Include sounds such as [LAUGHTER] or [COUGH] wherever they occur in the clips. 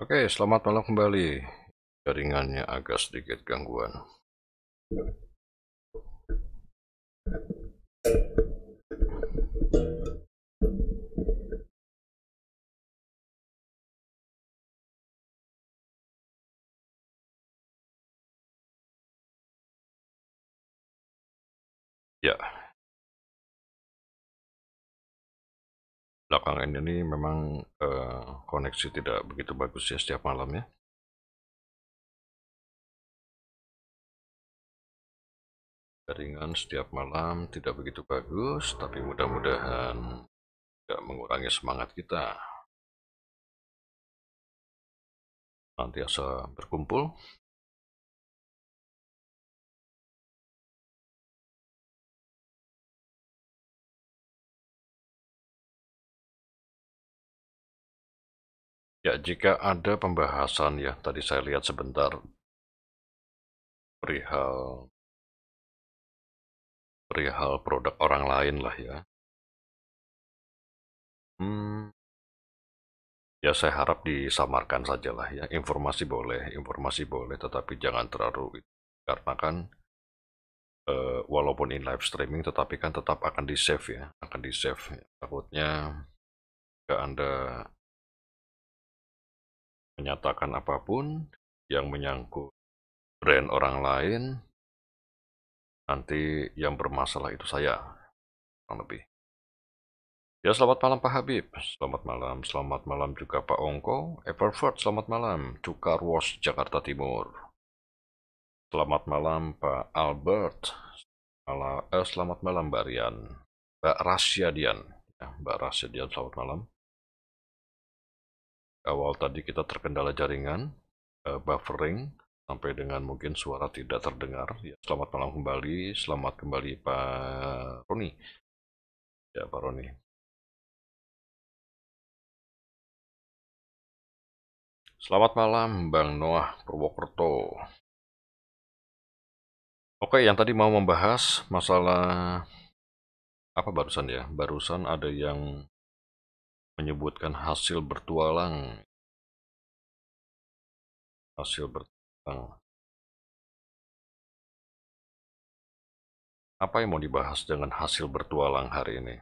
Oke, selamat malam kembali. Jaringannya agak sedikit gangguan. Ya. Yeah. belakangan ini memang uh, koneksi tidak begitu bagus ya setiap malam ya. Jaringan setiap malam tidak begitu bagus, tapi mudah-mudahan tidak mengurangi semangat kita. Nanti asa berkumpul. Ya, jika ada pembahasan ya, tadi saya lihat sebentar perihal perihal produk orang lain lah ya. Hmm, ya saya harap disamarkan sajalah ya. Informasi boleh, informasi boleh, tetapi jangan terlalu karena kan uh, walaupun in live streaming tetapi kan tetap akan di save ya akan di save ya. takutnya jika anda menyatakan apapun yang menyangkut brand orang lain, nanti yang bermasalah itu saya, kurang lebih. Ya, selamat malam Pak Habib. Selamat malam. Selamat malam juga Pak Ongko. Everford, selamat malam. Cukar Wash, Jakarta Timur. Selamat malam Pak Albert. Selamat, malam eh, Mbak Rian. Mbak Rasyadian. Ya, Mbak Rasyadian, selamat malam awal tadi kita terkendala jaringan, uh, buffering, sampai dengan mungkin suara tidak terdengar. Ya, selamat malam kembali, selamat kembali Pak Roni. Ya, Pak Roni. Selamat malam Bang Noah Purwokerto. Oke, yang tadi mau membahas masalah apa barusan ya? Barusan ada yang menyebutkan hasil bertualang hasil bertualang apa yang mau dibahas dengan hasil bertualang hari ini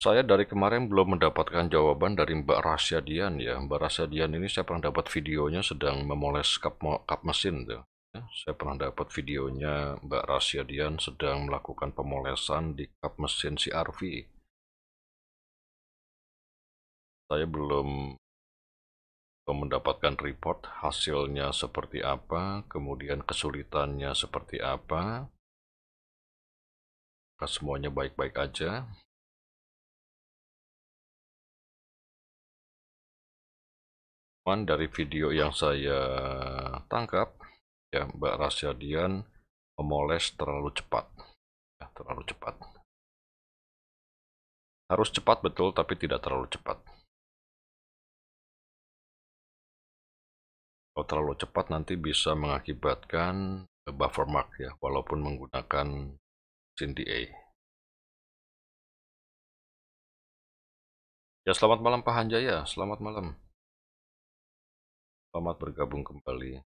Saya dari kemarin belum mendapatkan jawaban dari Mbak Rasyadian ya. Mbak Rasyadian ini saya pernah dapat videonya sedang memoles kap, kap mesin tuh. Ya, saya pernah dapat videonya Mbak Rasyadian sedang melakukan pemolesan di kap mesin CRV. Saya belum mendapatkan report hasilnya seperti apa, kemudian kesulitannya seperti apa. Semuanya baik-baik aja. teman dari video yang saya tangkap, ya Mbak Rasyadian memoles terlalu cepat. Ya, terlalu cepat. Harus cepat betul, tapi tidak terlalu cepat. Kalau terlalu cepat nanti bisa mengakibatkan buffer mark ya, walaupun menggunakan mesin A. Ya selamat malam Pak Hanjaya, selamat malam. Selamat bergabung kembali.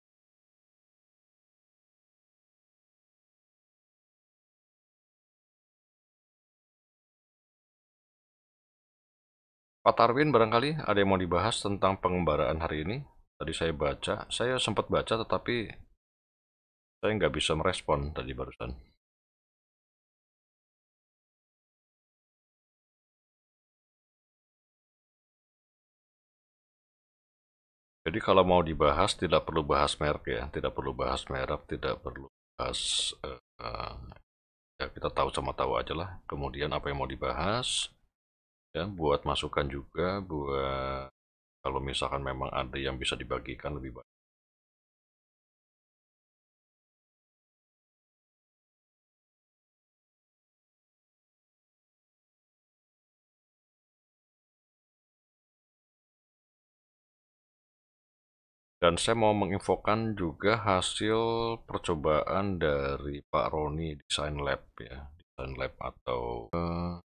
Pak Tarwin barangkali ada yang mau dibahas tentang pengembaraan hari ini. Tadi saya baca, saya sempat baca tetapi saya nggak bisa merespon tadi barusan. Jadi kalau mau dibahas tidak perlu bahas merek ya, tidak perlu bahas merek, tidak perlu bahas uh, uh, ya kita tahu sama tahu aja lah. Kemudian apa yang mau dibahas ya buat masukan juga buat kalau misalkan memang ada yang bisa dibagikan lebih baik Dan saya mau menginfokan juga hasil percobaan dari Pak Roni Design Lab ya, Design Lab atau uh,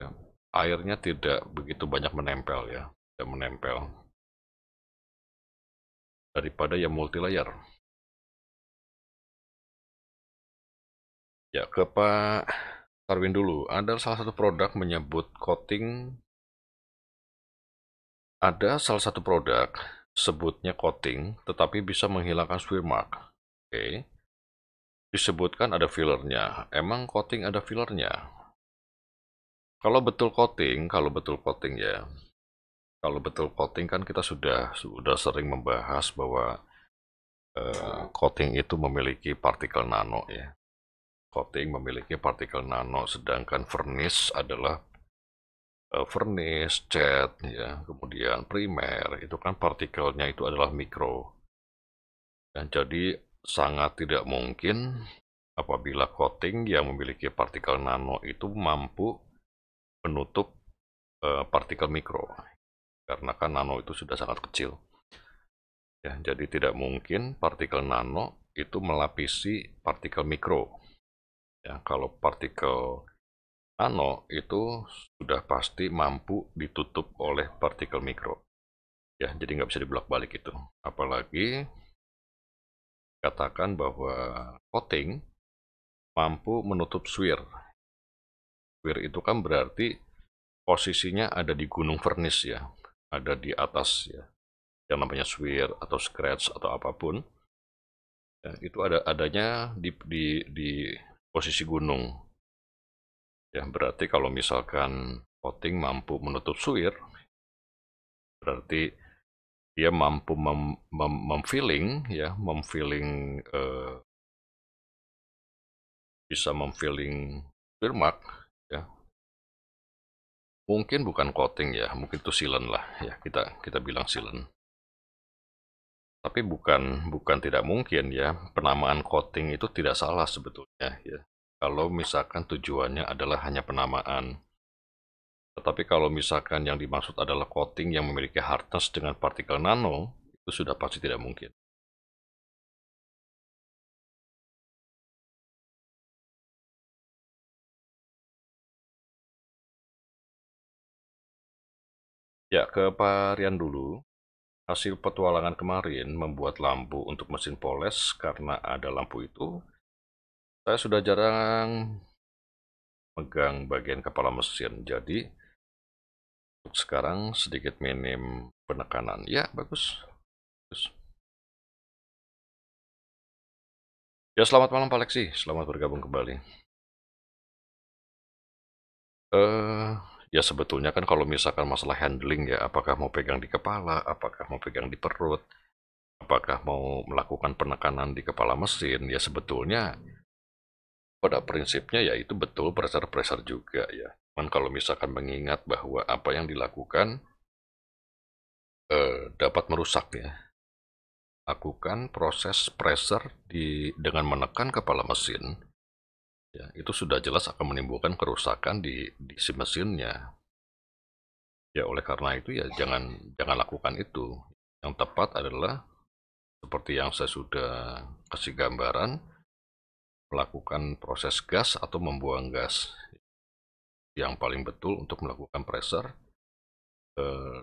ya, airnya tidak begitu banyak menempel ya, tidak menempel daripada yang multi layer. Ya ke Pak Tarwin dulu. Ada salah satu produk menyebut coating ada salah satu produk, sebutnya coating, tetapi bisa menghilangkan swirl mark. Oke. Okay. Disebutkan ada fillernya. Emang coating ada fillernya? Kalau betul coating, kalau betul coating ya. Kalau betul coating kan kita sudah sudah sering membahas bahwa uh, coating itu memiliki partikel nano ya. Coating memiliki partikel nano, sedangkan vernis adalah vernis, eh, cat, ya, kemudian primer, itu kan partikelnya itu adalah mikro. Dan jadi sangat tidak mungkin apabila coating yang memiliki partikel nano itu mampu menutup uh, partikel mikro. Karena kan nano itu sudah sangat kecil. Ya, jadi tidak mungkin partikel nano itu melapisi partikel mikro. Ya, kalau partikel nano itu sudah pasti mampu ditutup oleh partikel mikro. Ya, jadi nggak bisa dibolak-balik itu. Apalagi katakan bahwa coating mampu menutup swir. Swir itu kan berarti posisinya ada di gunung vernis ya, ada di atas ya. Yang namanya swir atau scratch atau apapun. Ya, itu ada adanya di, di, di posisi gunung Ya, berarti kalau misalkan voting mampu menutup suir, berarti dia mampu mem, mem, memfilling ya, memfilling eh, bisa memfilling firmak ya. Mungkin bukan coating ya, mungkin itu silen lah ya, kita kita bilang silen. Tapi bukan bukan tidak mungkin ya, penamaan coating itu tidak salah sebetulnya ya kalau misalkan tujuannya adalah hanya penamaan. Tetapi kalau misalkan yang dimaksud adalah coating yang memiliki hardness dengan partikel nano, itu sudah pasti tidak mungkin. Ya, ke parian dulu. Hasil petualangan kemarin membuat lampu untuk mesin poles karena ada lampu itu, saya sudah jarang megang bagian kepala mesin jadi untuk sekarang sedikit minim penekanan ya bagus, Ya, selamat malam Pak Lexi. Selamat bergabung kembali. Uh, ya, sebetulnya kan kalau misalkan masalah handling ya, apakah mau pegang di kepala, apakah mau pegang di perut, apakah mau melakukan penekanan di kepala mesin, ya sebetulnya pada prinsipnya ya itu betul pressure-pressure juga ya. Cuman kalau misalkan mengingat bahwa apa yang dilakukan eh, dapat merusak ya. Lakukan proses pressure di, dengan menekan kepala mesin, ya, itu sudah jelas akan menimbulkan kerusakan di, di si mesinnya. Ya oleh karena itu ya jangan jangan lakukan itu. Yang tepat adalah seperti yang saya sudah kasih gambaran, melakukan proses gas atau membuang gas. Yang paling betul untuk melakukan pressure eh,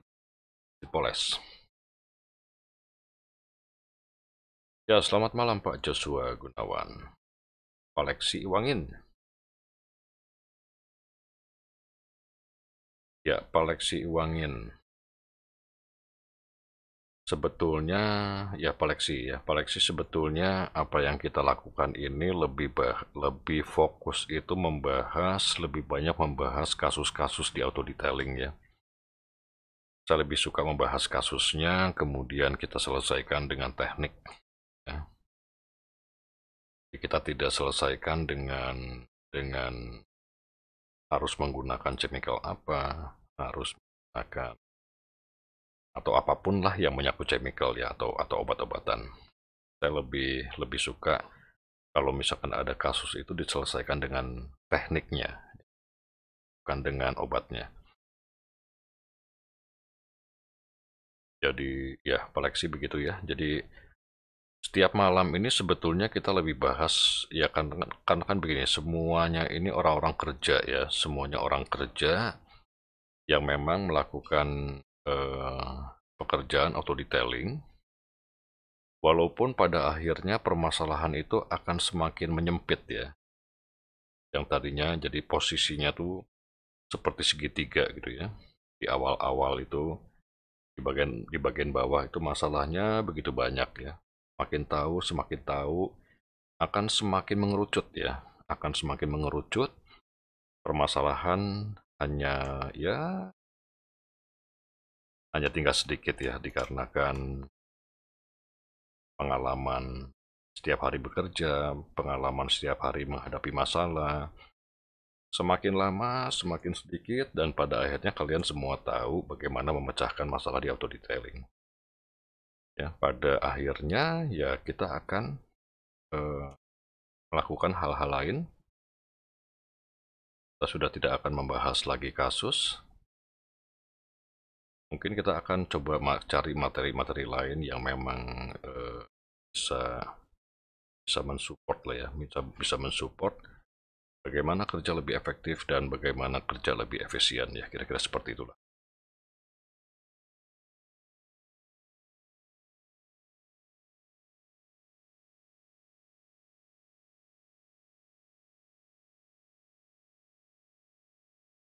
dipoles. Ya, selamat malam Pak Joshua Gunawan. Koleksi Iwangin. Ya, Pak Lexi Iwangin. Sebetulnya ya koleksi ya, koleksi sebetulnya apa yang kita lakukan ini lebih bah, lebih fokus itu membahas lebih banyak membahas kasus-kasus di auto detailing ya. Saya lebih suka membahas kasusnya, kemudian kita selesaikan dengan teknik. Ya. Kita tidak selesaikan dengan dengan harus menggunakan chemical apa, harus menggunakan atau apapun lah yang menyangkut chemical ya atau atau obat-obatan. Saya lebih lebih suka kalau misalkan ada kasus itu diselesaikan dengan tekniknya, bukan dengan obatnya. Jadi ya koleksi begitu ya. Jadi setiap malam ini sebetulnya kita lebih bahas ya kan kan kan begini semuanya ini orang-orang kerja ya semuanya orang kerja yang memang melakukan Eh, pekerjaan atau detailing, walaupun pada akhirnya permasalahan itu akan semakin menyempit ya. Yang tadinya jadi posisinya tuh seperti segitiga gitu ya. Di awal-awal itu di bagian di bagian bawah itu masalahnya begitu banyak ya. Makin tahu semakin tahu akan semakin mengerucut ya, akan semakin mengerucut permasalahan hanya ya hanya tinggal sedikit ya dikarenakan pengalaman setiap hari bekerja, pengalaman setiap hari menghadapi masalah. Semakin lama, semakin sedikit, dan pada akhirnya kalian semua tahu bagaimana memecahkan masalah di auto detailing. Ya, pada akhirnya ya kita akan eh, melakukan hal-hal lain. Kita sudah tidak akan membahas lagi kasus, mungkin kita akan coba cari materi-materi lain yang memang uh, bisa bisa mensupport lah ya bisa bisa mensupport bagaimana kerja lebih efektif dan bagaimana kerja lebih efisien ya kira-kira seperti itulah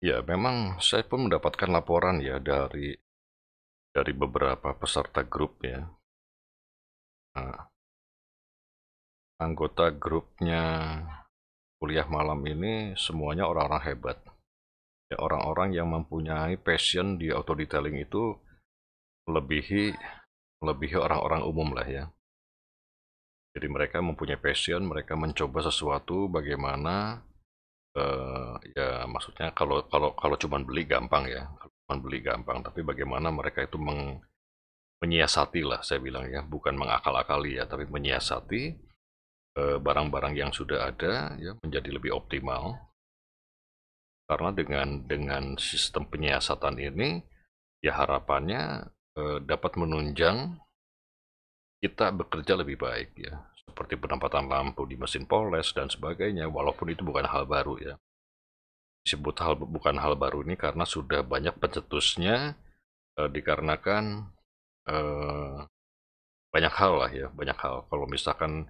Ya, memang saya pun mendapatkan laporan ya dari dari beberapa peserta grup ya. Nah, anggota grupnya kuliah malam ini semuanya orang-orang hebat. Ya, orang-orang yang mempunyai passion di auto detailing itu melebihi melebihi orang-orang umum lah ya. Jadi mereka mempunyai passion, mereka mencoba sesuatu bagaimana uh, ya maksudnya kalau kalau kalau cuma beli gampang ya membeli gampang, tapi bagaimana mereka itu meng, menyiasati lah saya bilang ya, bukan mengakal-akali ya, tapi menyiasati eh, barang-barang yang sudah ada ya menjadi lebih optimal. Karena dengan dengan sistem penyiasatan ini ya harapannya eh, dapat menunjang kita bekerja lebih baik ya seperti penempatan lampu di mesin poles dan sebagainya walaupun itu bukan hal baru ya disebut hal bukan hal baru ini karena sudah banyak pencetusnya e, dikarenakan e, banyak hal lah ya banyak hal kalau misalkan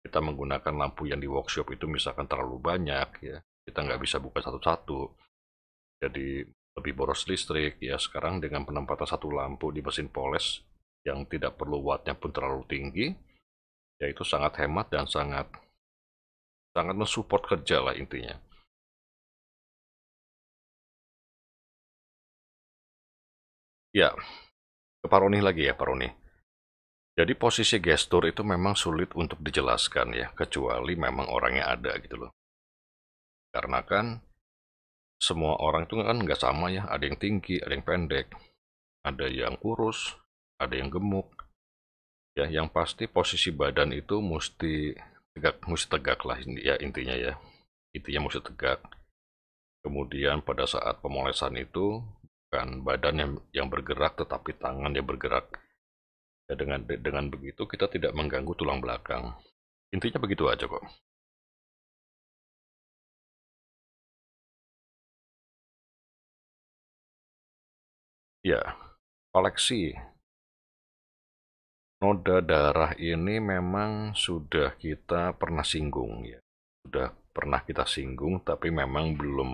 kita menggunakan lampu yang di workshop itu misalkan terlalu banyak ya kita nggak bisa buka satu-satu jadi lebih boros listrik ya sekarang dengan penempatan satu lampu di mesin poles yang tidak perlu wattnya pun terlalu tinggi yaitu sangat hemat dan sangat sangat mensupport kerja lah intinya Ya, ke Paroni lagi ya Paroni. Jadi posisi gestur itu memang sulit untuk dijelaskan ya, kecuali memang orangnya ada gitu loh. Karena kan semua orang itu kan nggak sama ya, ada yang tinggi, ada yang pendek, ada yang kurus, ada yang gemuk. Ya, yang pasti posisi badan itu mesti tegak, mesti tegak lah ya intinya ya. Intinya mesti tegak. Kemudian pada saat pemolesan itu bukan badan yang, yang bergerak tetapi tangan yang bergerak. Ya, dengan dengan begitu kita tidak mengganggu tulang belakang. Intinya begitu aja kok. Ya, koleksi noda darah ini memang sudah kita pernah singgung ya. Sudah pernah kita singgung tapi memang belum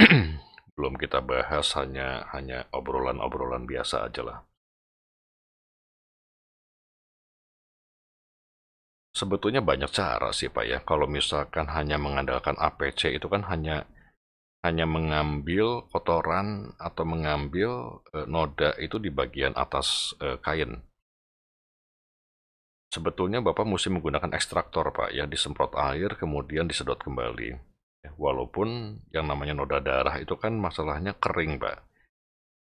[CLEARS THROAT] belum kita bahas hanya hanya obrolan-obrolan biasa aja lah. Sebetulnya banyak cara sih Pak ya. Kalau misalkan hanya mengandalkan APC itu kan hanya hanya mengambil kotoran atau mengambil e, noda itu di bagian atas e, kain. Sebetulnya Bapak mesti menggunakan ekstraktor Pak ya, disemprot air kemudian disedot kembali. Ya, walaupun yang namanya noda darah itu kan masalahnya kering, Pak.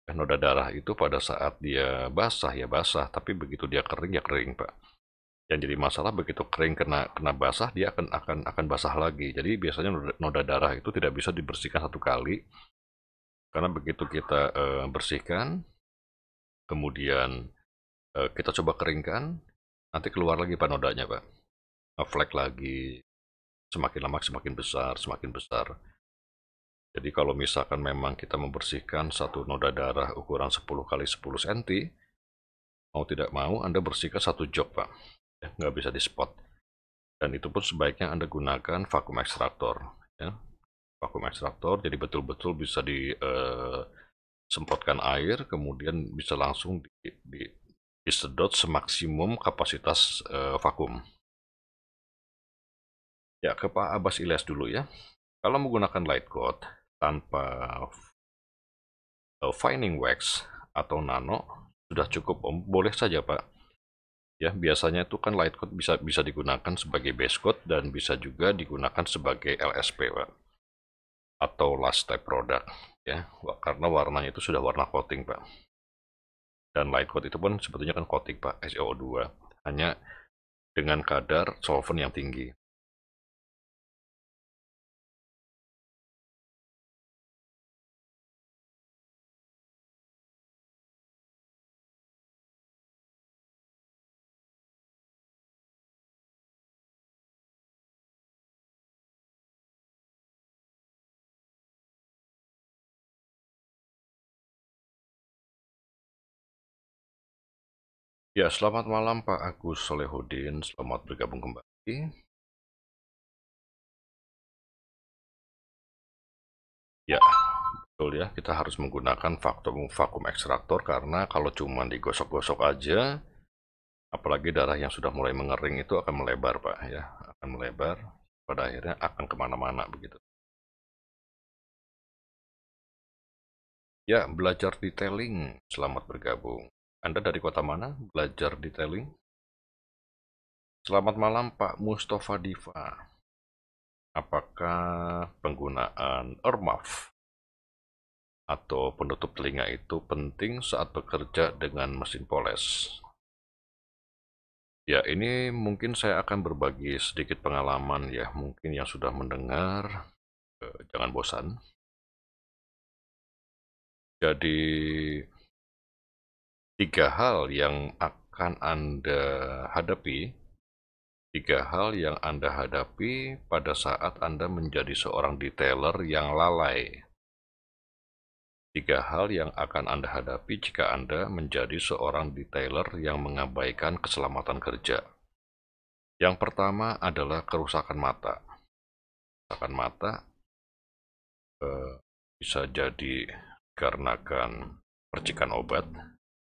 Ya, noda darah itu pada saat dia basah ya basah, tapi begitu dia kering ya kering, Pak. Yang jadi masalah begitu kering kena kena basah dia akan akan akan basah lagi. Jadi biasanya noda, darah itu tidak bisa dibersihkan satu kali. Karena begitu kita eh, bersihkan, kemudian eh, kita coba keringkan, nanti keluar lagi pak nodanya pak. Ngeflek lagi, semakin lama semakin besar, semakin besar. Jadi kalau misalkan memang kita membersihkan satu noda darah ukuran 10 kali 10 cm, mau tidak mau Anda bersihkan satu jok Pak. Ya, nggak bisa di spot. Dan itu pun sebaiknya Anda gunakan vakum ekstraktor. Ya. Vakum ekstraktor, jadi betul-betul bisa disemprotkan eh, air, kemudian bisa langsung di, di, disedot semaksimum kapasitas eh, vakum. Ya, ke Pak Abbas Ilyas dulu ya. Kalau menggunakan Light Coat tanpa uh, eh, Finding Wax atau Nano, sudah cukup Om. Boleh saja Pak. Ya, biasanya itu kan Light Coat bisa bisa digunakan sebagai base coat dan bisa juga digunakan sebagai LSP Pak. Atau last step product ya. Karena warnanya itu sudah warna coating Pak. Dan Light Coat itu pun sebetulnya kan coating Pak, SO2. Hanya dengan kadar solvent yang tinggi. Ya, selamat malam Pak Agus Solehudin. Selamat bergabung kembali. Ya, betul ya. Kita harus menggunakan vakum, vakum ekstraktor karena kalau cuma digosok-gosok aja, apalagi darah yang sudah mulai mengering itu akan melebar, Pak. Ya, akan melebar. Pada akhirnya akan kemana-mana begitu. Ya, belajar detailing. Selamat bergabung. Anda dari kota mana? Belajar detailing? Selamat malam Pak Mustafa Diva. Apakah penggunaan earmuff atau penutup telinga itu penting saat bekerja dengan mesin poles? Ya, ini mungkin saya akan berbagi sedikit pengalaman ya. Mungkin yang sudah mendengar, eh, jangan bosan. Jadi, tiga hal yang akan Anda hadapi, tiga hal yang Anda hadapi pada saat Anda menjadi seorang detailer yang lalai. Tiga hal yang akan Anda hadapi jika Anda menjadi seorang detailer yang mengabaikan keselamatan kerja. Yang pertama adalah kerusakan mata. Kerusakan mata eh, bisa jadi karenakan percikan obat,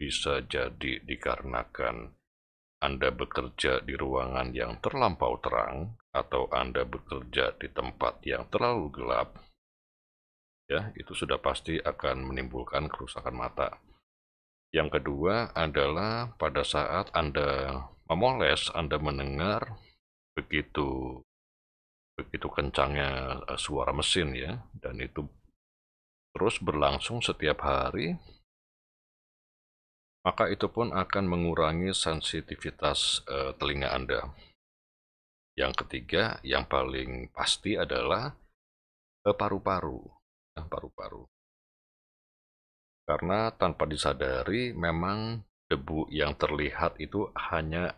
bisa jadi dikarenakan Anda bekerja di ruangan yang terlampau terang atau Anda bekerja di tempat yang terlalu gelap, ya, itu sudah pasti akan menimbulkan kerusakan mata. Yang kedua adalah pada saat Anda memoles, Anda mendengar begitu begitu kencangnya eh, suara mesin ya dan itu terus berlangsung setiap hari maka itu pun akan mengurangi sensitivitas e, telinga Anda. Yang ketiga, yang paling pasti adalah eh, paru-paru. E, paru-paru. Karena tanpa disadari memang debu yang terlihat itu hanya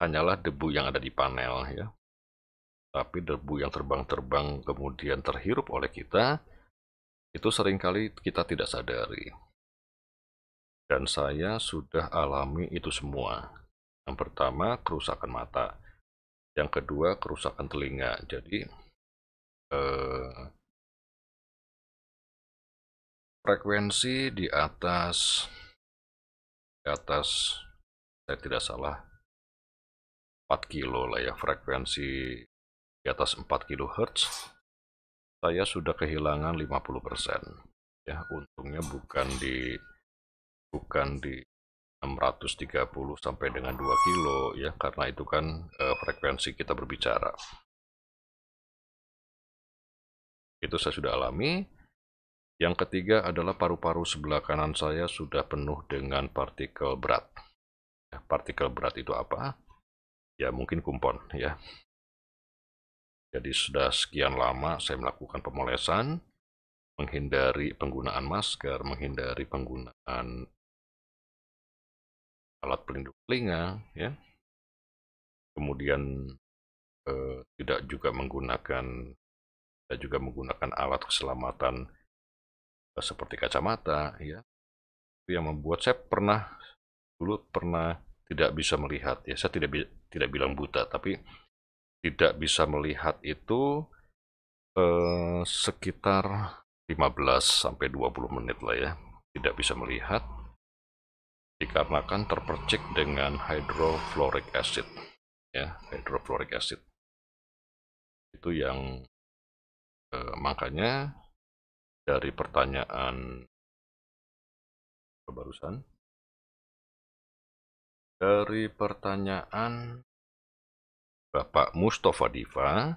hanyalah debu yang ada di panel ya. Tapi debu yang terbang-terbang kemudian terhirup oleh kita itu seringkali kita tidak sadari. Dan saya sudah alami itu semua. Yang pertama, kerusakan mata. Yang kedua, kerusakan telinga. Jadi, eh, frekuensi di atas di atas saya tidak salah 4 kilo lah ya frekuensi di atas 4 kilohertz saya sudah kehilangan 50% ya untungnya bukan di bukan di 630 sampai dengan 2 kilo ya karena itu kan e, frekuensi kita berbicara itu saya sudah alami yang ketiga adalah paru-paru sebelah kanan saya sudah penuh dengan partikel berat ya, partikel berat itu apa ya mungkin kumpon ya jadi sudah sekian lama saya melakukan pemolesan menghindari penggunaan masker menghindari penggunaan alat pelindung telinga, ya. Kemudian eh, tidak juga menggunakan tidak juga menggunakan alat keselamatan eh, seperti kacamata, ya. Itu yang membuat saya pernah dulu pernah tidak bisa melihat, ya. Saya tidak tidak bilang buta, tapi tidak bisa melihat itu eh, sekitar 15 sampai 20 menit lah ya. Tidak bisa melihat dikarenakan terpercik dengan hydrofluoric acid ya hydrofluoric acid itu yang eh, makanya dari pertanyaan barusan dari pertanyaan Bapak Mustafa Diva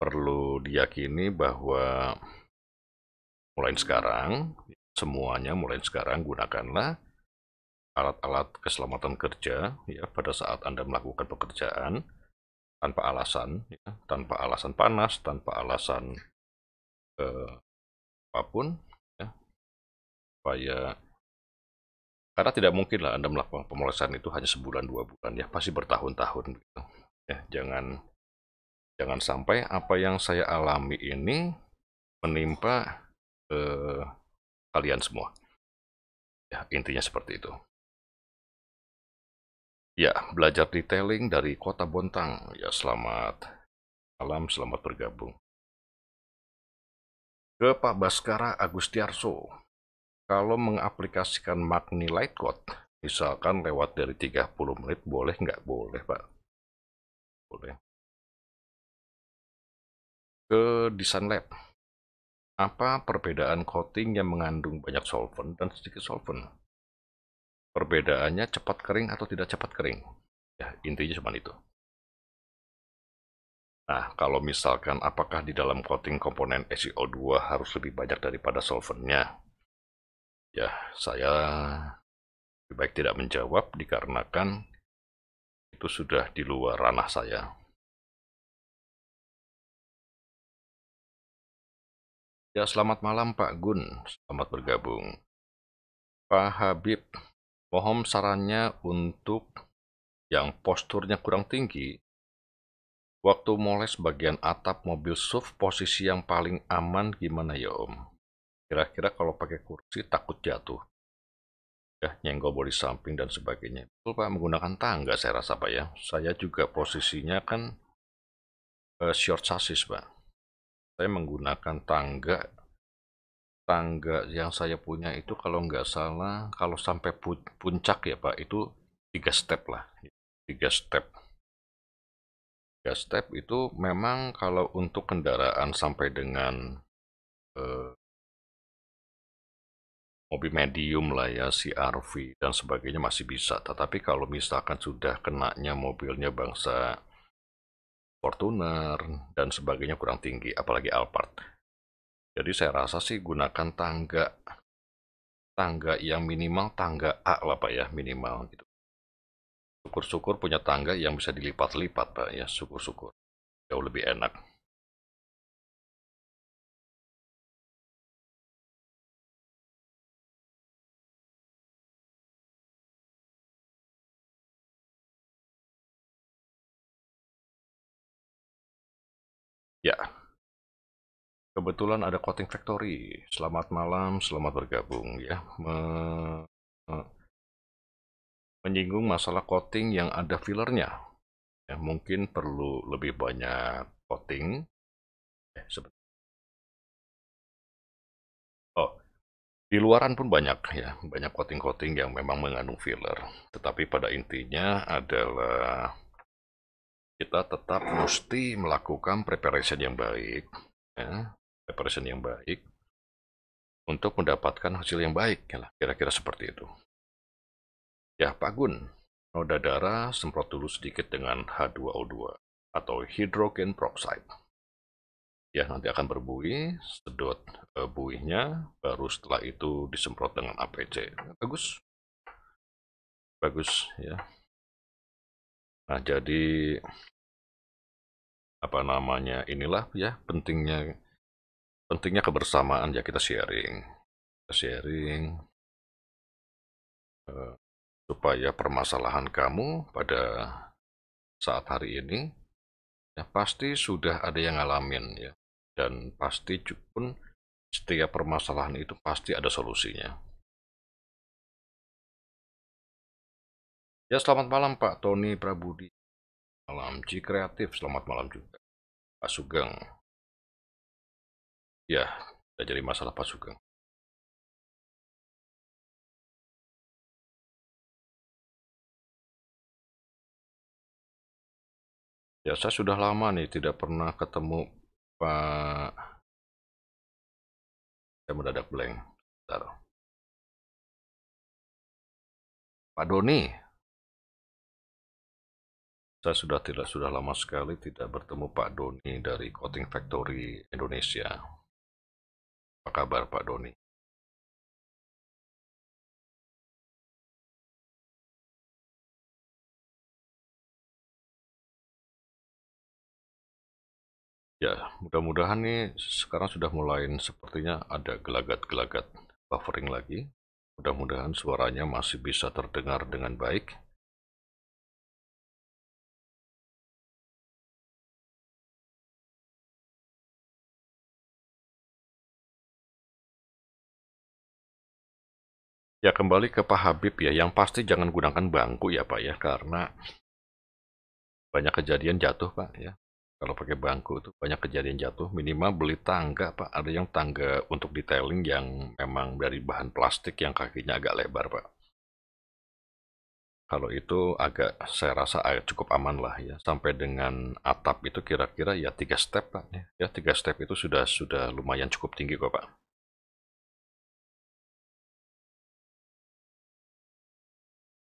perlu diyakini bahwa mulai sekarang semuanya mulai sekarang gunakanlah alat-alat keselamatan kerja ya pada saat Anda melakukan pekerjaan tanpa alasan ya, tanpa alasan panas, tanpa alasan eh, apapun ya. Supaya karena tidak mungkin lah Anda melakukan pemolesan itu hanya sebulan dua bulan ya, pasti bertahun-tahun gitu. Ya, jangan jangan sampai apa yang saya alami ini menimpa eh, kalian semua. Ya, intinya seperti itu. Ya, belajar detailing dari Kota Bontang. Ya, selamat malam, selamat bergabung. Ke Pak Baskara Agustiarso. Kalau mengaplikasikan Magni light Code, misalkan lewat dari 30 menit, boleh nggak? Boleh, Pak. Boleh. Ke Design Lab. Apa perbedaan coating yang mengandung banyak solvent dan sedikit solvent? Perbedaannya cepat kering atau tidak cepat kering. Ya, intinya cuma itu. Nah, kalau misalkan apakah di dalam coating komponen SiO2 harus lebih banyak daripada solventnya? Ya, saya lebih baik tidak menjawab dikarenakan itu sudah di luar ranah saya. Ya, selamat malam Pak Gun. Selamat bergabung. Pak Habib, mohon sarannya untuk yang posturnya kurang tinggi. Waktu moles bagian atap mobil SUV, posisi yang paling aman gimana ya Om? Kira-kira kalau pakai kursi takut jatuh. Ya, nyenggol bodi samping dan sebagainya. Betul Pak, menggunakan tangga saya rasa Pak ya. Saya juga posisinya kan uh, short chassis Pak saya menggunakan tangga tangga yang saya punya itu kalau nggak salah kalau sampai puncak ya Pak itu tiga step lah tiga step tiga step itu memang kalau untuk kendaraan sampai dengan eh, mobil medium lah ya CRV dan sebagainya masih bisa tetapi kalau misalkan sudah kenaknya mobilnya bangsa Fortuner, dan sebagainya kurang tinggi, apalagi Alphard. Jadi saya rasa sih gunakan tangga tangga yang minimal tangga A lah Pak ya, minimal gitu. Syukur-syukur punya tangga yang bisa dilipat-lipat Pak ya, syukur-syukur. Jauh lebih enak. Ya. Kebetulan ada Coating Factory. Selamat malam, selamat bergabung ya. Me menyinggung masalah coating yang ada fillernya. Ya, mungkin perlu lebih banyak coating. Eh, Oh, di luaran pun banyak ya, banyak coating-coating yang memang mengandung filler. Tetapi pada intinya adalah kita tetap mesti melakukan preparation yang baik, ya, preparation yang baik untuk mendapatkan hasil yang baik, ya kira-kira seperti itu. Ya, Pak Gun, noda darah semprot dulu sedikit dengan H2O2 atau hidrogen peroxide. Ya, nanti akan berbuih, sedot uh, buihnya, baru setelah itu disemprot dengan APC. Bagus. Bagus, ya. Nah, jadi apa namanya inilah ya pentingnya pentingnya kebersamaan ya kita sharing kita sharing uh, supaya permasalahan kamu pada saat hari ini ya pasti sudah ada yang ngalamin ya dan pasti pun setiap permasalahan itu pasti ada solusinya Ya, selamat malam Pak Tony Prabudi. Malam Ci Kreatif, selamat malam juga. Pak Sugeng. Ya, tidak jadi masalah Pak Sugeng. Ya, saya sudah lama nih tidak pernah ketemu Pak... Saya mendadak blank. Bentar. Pak Doni, saya sudah tidak sudah lama sekali tidak bertemu Pak Doni dari Coating Factory Indonesia. Apa kabar Pak Doni? Ya, mudah-mudahan nih sekarang sudah mulai sepertinya ada gelagat-gelagat buffering lagi. Mudah-mudahan suaranya masih bisa terdengar dengan baik. Ya kembali ke Pak Habib ya, yang pasti jangan gunakan bangku ya Pak ya, karena banyak kejadian jatuh Pak ya. Kalau pakai bangku itu banyak kejadian jatuh, minimal beli tangga Pak. Ada yang tangga untuk detailing yang memang dari bahan plastik yang kakinya agak lebar Pak. Kalau itu agak saya rasa cukup aman lah ya. Sampai dengan atap itu kira-kira ya tiga step Pak. Ya, ya tiga step itu sudah sudah lumayan cukup tinggi kok Pak.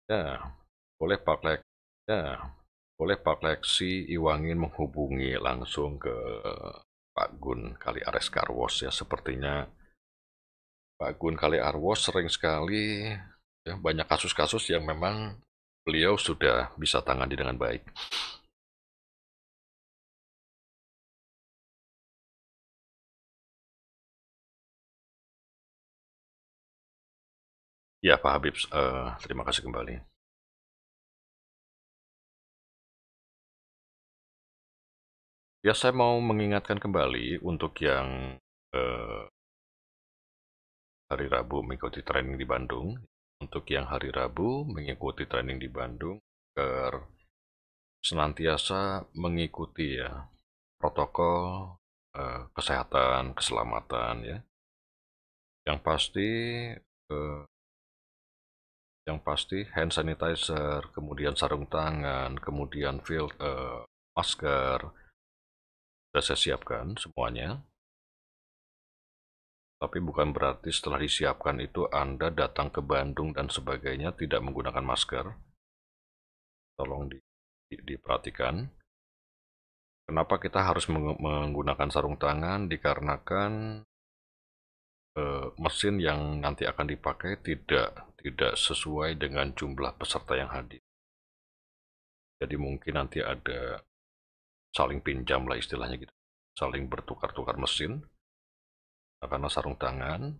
Ya, boleh Pak Lek. Ya, boleh Pak Leksi Iwangin menghubungi langsung ke Pak Gun kali Ares Karwos ya sepertinya Pak Gun kali Arwos sering sekali ya, banyak kasus-kasus yang memang beliau sudah bisa tangani dengan baik. Ya Pak Habib, uh, terima kasih kembali. Ya saya mau mengingatkan kembali untuk yang uh, hari Rabu mengikuti training di Bandung. Untuk yang hari Rabu mengikuti training di Bandung, agar senantiasa mengikuti ya protokol uh, kesehatan, keselamatan ya. Yang pasti uh, yang pasti hand sanitizer, kemudian sarung tangan, kemudian field uh, masker. Sudah saya siapkan semuanya. Tapi bukan berarti setelah disiapkan itu Anda datang ke Bandung dan sebagainya tidak menggunakan masker. Tolong di, di, diperhatikan. Kenapa kita harus menggunakan sarung tangan? Dikarenakan Eh, mesin yang nanti akan dipakai tidak tidak sesuai dengan jumlah peserta yang hadir. Jadi mungkin nanti ada saling pinjam lah istilahnya gitu, saling bertukar-tukar mesin karena sarung tangan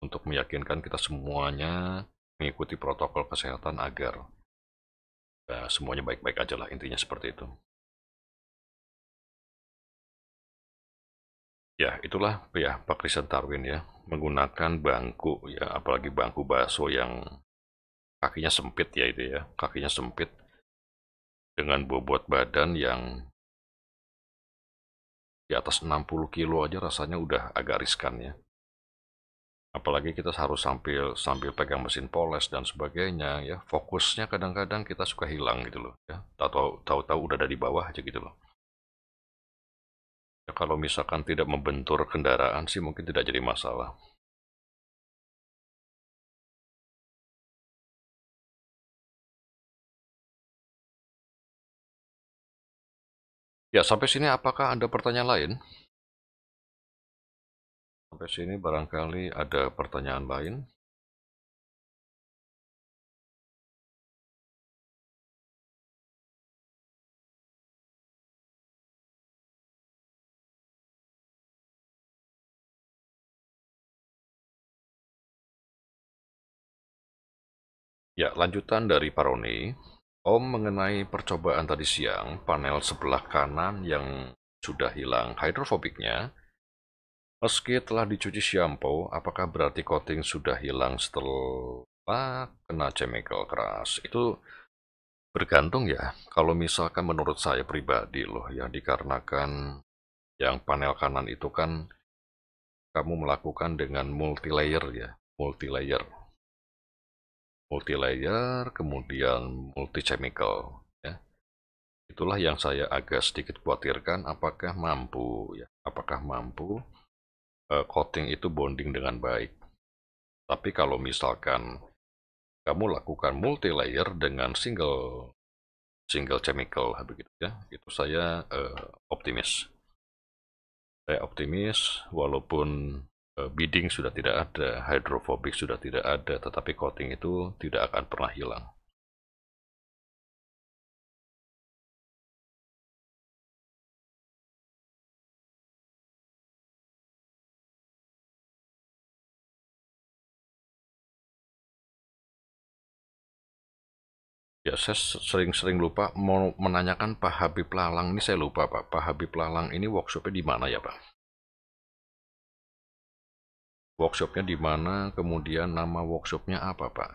untuk meyakinkan kita semuanya mengikuti protokol kesehatan agar ya, semuanya baik-baik aja lah intinya seperti itu. Ya, itulah ya Pak Christian Tarwin ya, menggunakan bangku ya, apalagi bangku bakso yang kakinya sempit ya itu ya, kakinya sempit dengan bobot badan yang di atas 60 kilo aja rasanya udah agak riskan ya. Apalagi kita harus sambil sambil pegang mesin poles dan sebagainya ya, fokusnya kadang-kadang kita suka hilang gitu loh ya. Tahu-tahu udah ada di bawah aja gitu loh. Ya, kalau misalkan tidak membentur kendaraan sih mungkin tidak jadi masalah. Ya, sampai sini apakah ada pertanyaan lain? Sampai sini barangkali ada pertanyaan lain. Ya, lanjutan dari Parone. Om mengenai percobaan tadi siang, panel sebelah kanan yang sudah hilang hidrofobiknya, meski telah dicuci shampoo, apakah berarti coating sudah hilang setelah kena chemical keras? Itu bergantung ya. Kalau misalkan menurut saya pribadi loh, ya dikarenakan yang panel kanan itu kan kamu melakukan dengan multi layer ya, multi layer multi layer, kemudian multi chemical. Ya. Itulah yang saya agak sedikit khawatirkan apakah mampu, ya, apakah mampu uh, coating itu bonding dengan baik. Tapi kalau misalkan kamu lakukan multi layer dengan single single chemical begitu ya, itu saya uh, optimis. Saya optimis walaupun Eh, bidding sudah tidak ada, hydrophobic sudah tidak ada, tetapi coating itu tidak akan pernah hilang. Ya, saya sering-sering lupa mau menanyakan Pak Habib Lalang ini saya lupa Pak. Pak Habib Lalang ini workshopnya di mana ya Pak? Workshopnya di mana? Kemudian nama workshopnya apa, Pak?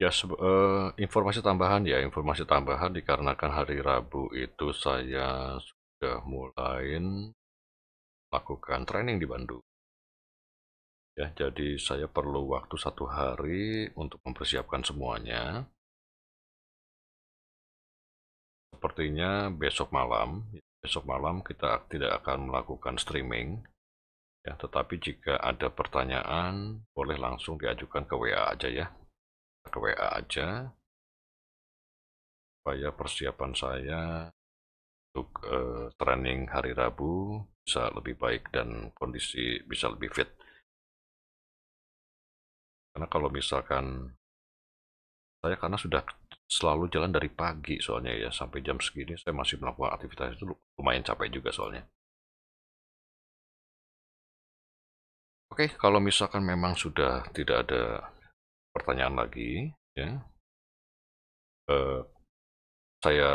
Ya, uh, informasi tambahan ya, informasi tambahan dikarenakan hari Rabu itu saya sudah mulai lakukan training di Bandung. Ya, jadi saya perlu waktu satu hari untuk mempersiapkan semuanya. Sepertinya besok malam, besok malam kita tidak akan melakukan streaming. Ya, tetapi jika ada pertanyaan, boleh langsung diajukan ke WA aja ya ke WA aja supaya persiapan saya untuk uh, training hari Rabu bisa lebih baik dan kondisi bisa lebih fit. Karena kalau misalkan saya karena sudah selalu jalan dari pagi soalnya ya sampai jam segini saya masih melakukan aktivitas itu lumayan capek juga soalnya. Oke, kalau misalkan memang sudah tidak ada pertanyaan lagi, ya. eh, saya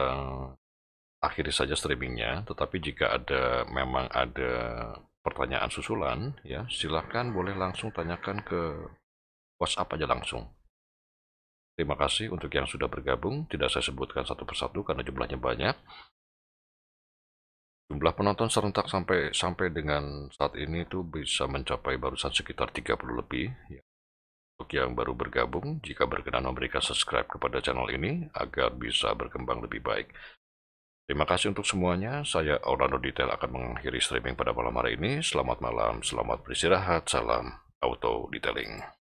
akhiri saja streamingnya, tetapi jika ada memang ada pertanyaan susulan, ya silahkan boleh langsung tanyakan ke WhatsApp aja langsung. Terima kasih untuk yang sudah bergabung. Tidak saya sebutkan satu persatu karena jumlahnya banyak. Jumlah penonton serentak sampai sampai dengan saat ini itu bisa mencapai barusan sekitar 30 lebih. Ya, untuk yang baru bergabung, jika berkenan memberikan subscribe kepada channel ini agar bisa berkembang lebih baik. Terima kasih untuk semuanya. Saya Orlando Detail akan mengakhiri streaming pada malam hari ini. Selamat malam, selamat beristirahat, salam auto detailing.